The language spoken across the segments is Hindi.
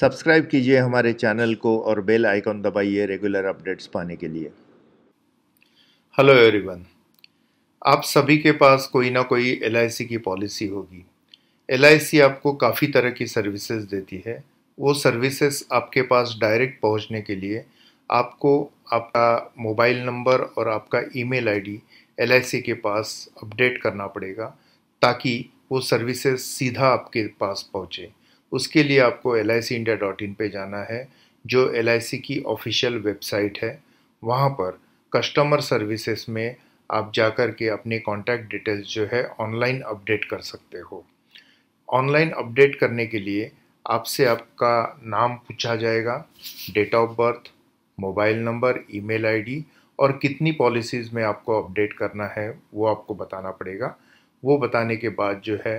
सब्सक्राइब कीजिए हमारे चैनल को और बेल आइकॉन दबाइए रेगुलर अपडेट्स पाने के लिए हेलो एवरीवन आप सभी के पास कोई ना कोई एल की पॉलिसी होगी एल आपको काफ़ी तरह की सर्विसेज देती है वो सर्विसेज आपके पास डायरेक्ट पहुंचने के लिए आपको आपका मोबाइल नंबर और आपका ईमेल आईडी आई के पास अपडेट करना पड़ेगा ताकि वो सर्विसेज सीधा आपके पास पहुँचे उसके लिए आपको L I C India dot in पर जाना है जो एल आई सी की ऑफिशियल वेबसाइट है वहाँ पर कस्टमर सर्विसेज में आप जाकर के अपने कॉन्टैक्ट डिटेल्स जो है ऑनलाइन अपडेट कर सकते हो ऑनलाइन अपडेट करने के लिए आपसे आपका नाम पूछा जाएगा date of birth mobile number email ID और कितनी पॉलिसीज़ में आपको अपडेट करना है वो आपको बताना पड़ेगा वो बताने के बाद जो है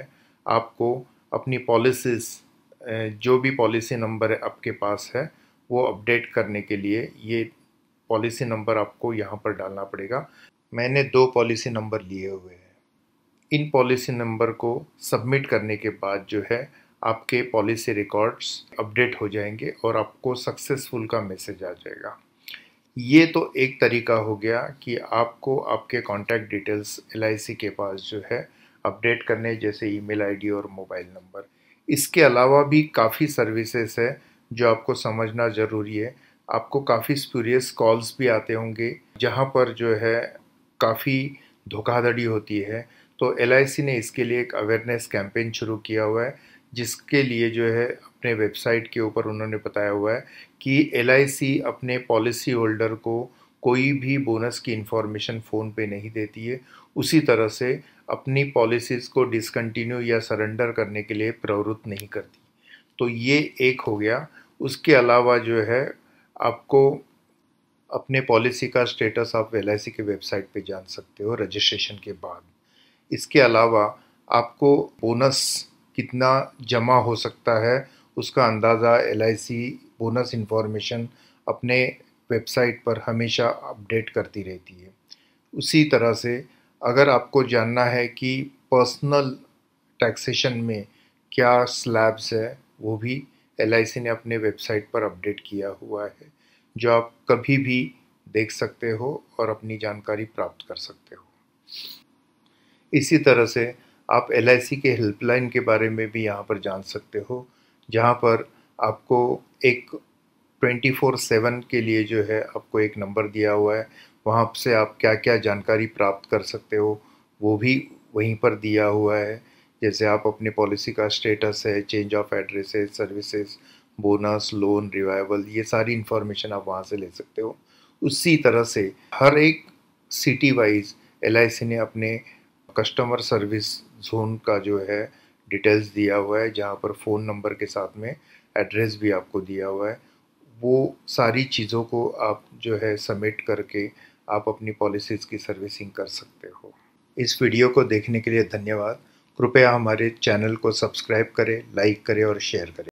आपको अपनी पॉलिसीज़ जो भी पॉलिसी नंबर आपके पास है वो अपडेट करने के लिए ये पॉलिसी नंबर आपको यहाँ पर डालना पड़ेगा मैंने दो पॉलिसी नंबर लिए हुए हैं इन पॉलिसी नंबर को सबमिट करने के बाद जो है आपके पॉलिसी रिकॉर्ड्स अपडेट हो जाएंगे और आपको सक्सेसफुल का मैसेज आ जाएगा ये तो एक तरीका हो गया कि आपको आपके कॉन्टैक्ट डिटेल्स एल के पास जो है अपडेट करने जैसे ईमेल आईडी और मोबाइल नंबर इसके अलावा भी काफ़ी सर्विसेज है जो आपको समझना ज़रूरी है आपको काफ़ी स्पूरियस कॉल्स भी आते होंगे जहाँ पर जो है काफ़ी धोखाधड़ी होती है तो एल ने इसके लिए एक अवेयरनेस कैंपेन शुरू किया हुआ है जिसके लिए जो है अपने वेबसाइट के ऊपर उन्होंने बताया हुआ है कि एल अपने पॉलिसी होल्डर को कोई भी बोनस की इन्फॉर्मेशन फ़ोन पे नहीं देती है उसी तरह से अपनी पॉलिसीज़ को डिसकंटिन्यू या सरेंडर करने के लिए प्रवृत्त नहीं करती तो ये एक हो गया उसके अलावा जो है आपको अपने पॉलिसी का स्टेटस आप एल के वेबसाइट पे जान सकते हो रजिस्ट्रेशन के बाद इसके अलावा आपको बोनस कितना जमा हो सकता है उसका अंदाज़ा एल बोनस इन्फॉर्मेशन अपने वेबसाइट पर हमेशा अपडेट करती रहती है उसी तरह से अगर आपको जानना है कि पर्सनल टैक्सेशन में क्या स्लैब्स है वो भी एल ने अपने वेबसाइट पर अपडेट किया हुआ है जो आप कभी भी देख सकते हो और अपनी जानकारी प्राप्त कर सकते हो इसी तरह से आप एल के हेल्पलाइन के बारे में भी यहाँ पर जान सकते हो जहाँ पर आपको एक ट्वेंटी फोर सेवन के लिए जो है आपको एक नंबर दिया हुआ है वहाँ से आप क्या क्या जानकारी प्राप्त कर सकते हो वो भी वहीं पर दिया हुआ है जैसे आप अपने पॉलिसी का स्टेटस है change of addresses services bonus loan revival ये सारी इन्फॉर्मेशन आप वहाँ से ले सकते हो उसी तरह से हर एक सिटी वाइज एल ने अपने कस्टमर सर्विस जोन का जो है डिटेल्स दिया हुआ है जहाँ पर फ़ोन नंबर के साथ में एड्रेस भी आपको दिया हुआ है वो सारी चीज़ों को आप जो है सबमिट करके आप अपनी पॉलिसीज़ की सर्विसिंग कर सकते हो इस वीडियो को देखने के लिए धन्यवाद कृपया हमारे चैनल को सब्सक्राइब करें लाइक करें और शेयर करें